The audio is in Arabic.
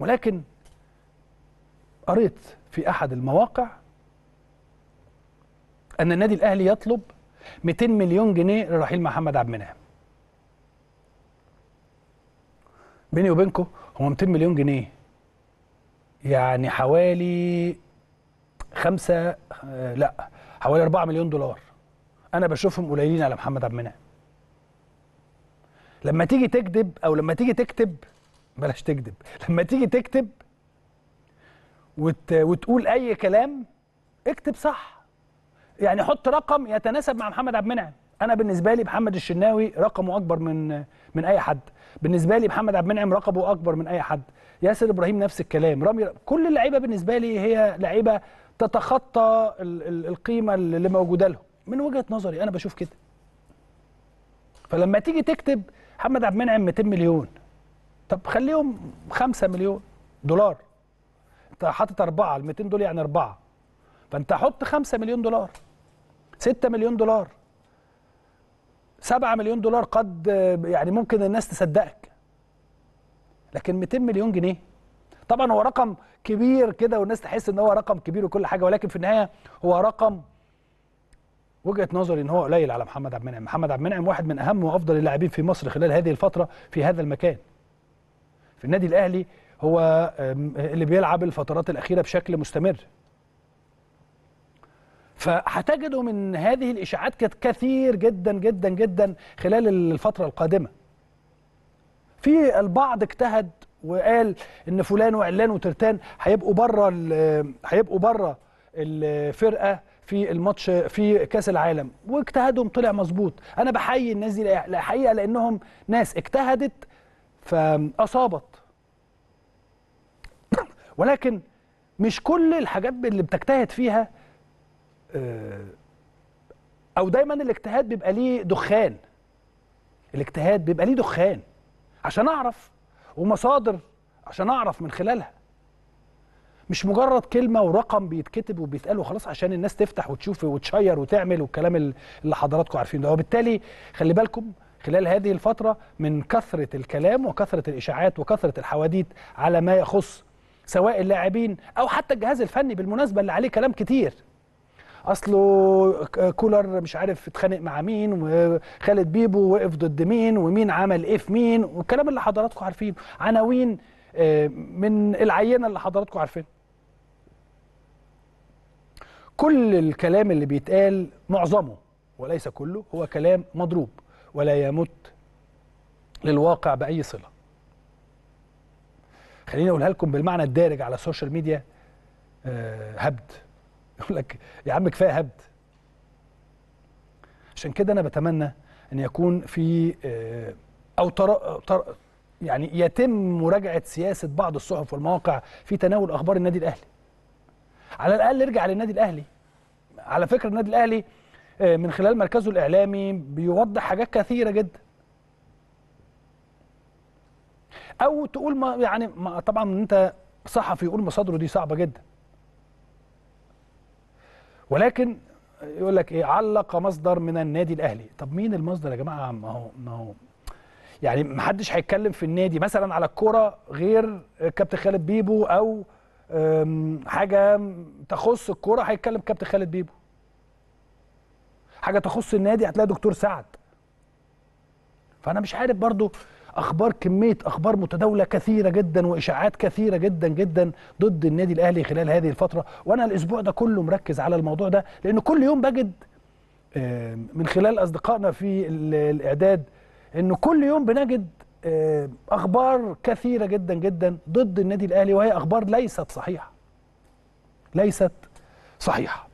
ولكن قريت في احد المواقع ان النادي الاهلي يطلب 200 مليون جنيه لرحيل محمد عبد المنعم بيني وبينكم هو 200 مليون جنيه يعني حوالي خمسة لا حوالي 4 مليون دولار انا بشوفهم قليلين على محمد عبد المنعم لما تيجي تكذب او لما تيجي تكتب بلاش تكذب لما تيجي تكتب وت... وتقول اي كلام اكتب صح يعني حط رقم يتناسب مع محمد عبد المنعم انا بالنسبه لي محمد الشناوي رقمه اكبر من من اي حد بالنسبه لي محمد عبد المنعم رقمه اكبر من اي حد ياسر ابراهيم نفس الكلام رامي كل اللعيبه بالنسبه لي هي لعيبه تتخطى ال... ال... القيمه اللي موجوده لهم من وجهه نظري انا بشوف كده فلما تيجي تكتب محمد عبد المنعم 200 مليون طب خليهم 5 مليون دولار انت حاطط اربعه ال 200 دول يعني اربعه فانت حط 5 مليون دولار 6 مليون دولار 7 مليون دولار قد يعني ممكن الناس تصدقك لكن 200 مليون جنيه طبعا هو رقم كبير كده والناس تحس ان هو رقم كبير وكل حاجه ولكن في النهايه هو رقم وجهه نظري ان هو قليل على محمد عبد المنعم، محمد عبد المنعم واحد من اهم وافضل اللاعبين في مصر خلال هذه الفتره في هذا المكان. في النادي الاهلي هو اللي بيلعب الفترات الاخيره بشكل مستمر فهتجدوا من هذه الاشاعات كانت كثير جدا جدا جدا خلال الفتره القادمه في البعض اجتهد وقال ان فلان وعلان وترتان هيبقوا بره هيبقوا بره الفرقه في الماتش في كاس العالم واجتهادهم طلع مظبوط انا بحيي الناس دي الحقيقه لانهم ناس اجتهدت فاصابت ولكن مش كل الحاجات اللي بتجتهد فيها آه، او دايما الاجتهاد بيبقى ليه دخان الاجتهاد بيبقى ليه دخان عشان اعرف ومصادر عشان اعرف من خلالها مش مجرد كلمه ورقم بيتكتب وبيتقال وخلاص عشان الناس تفتح وتشوف وتشير وتعمل والكلام اللي حضراتكم عارفينه ده وبالتالي خلي بالكم خلال هذه الفترة من كثرة الكلام وكثرة الإشاعات وكثرة الحواديت على ما يخص سواء اللاعبين أو حتى الجهاز الفني بالمناسبة اللي عليه كلام كتير اصله كولر مش عارف اتخانق مع مين وخالد بيبو وقف ضد مين ومين عمل ايه في مين والكلام اللي حضراتكم عارفينه عناوين آه، من العينه اللي حضراتكم عارفينها كل الكلام اللي بيتقال معظمه وليس كله هو كلام مضروب ولا يمت للواقع بأي صلة خليني أقولها لكم بالمعنى الدارج على السوشيال ميديا آه، هبد يقول لك يا عم كفاية هبد عشان كده أنا بتمنى أن يكون في آه، أو يعني يتم مراجعة سياسة بعض الصحف والمواقع في تناول أخبار النادي الأهلي على الأقل ارجع للنادي الأهلي على فكرة النادي الأهلي آه، من خلال مركزه الإعلامي بيوضح حاجات كثيرة جدا أو تقول ما يعني ما طبعا أنت صحفي يقول مصادره دي صعبة جدا ولكن يقول لك ايه علق مصدر من النادي الاهلي طب مين المصدر يا جماعه ما هو ما هو يعني ما حدش هيتكلم في النادي مثلا على الكوره غير كابتن خالد بيبو او حاجه تخص الكوره هيتكلم كابتن خالد بيبو حاجه تخص النادي هتلاقي دكتور سعد فانا مش عارف برضو اخبار كميه اخبار متداوله كثيره جدا واشاعات كثيره جدا جدا ضد النادي الاهلي خلال هذه الفتره وانا الاسبوع ده كله مركز على الموضوع ده لان كل يوم بجد آه، من خلال اصدقائنا في الاعداد انه كل يوم بنجد آه، اخبار كثيره جدا جدا ضد النادي الاهلي وهي اخبار ليست صحيحه ليست صحيحه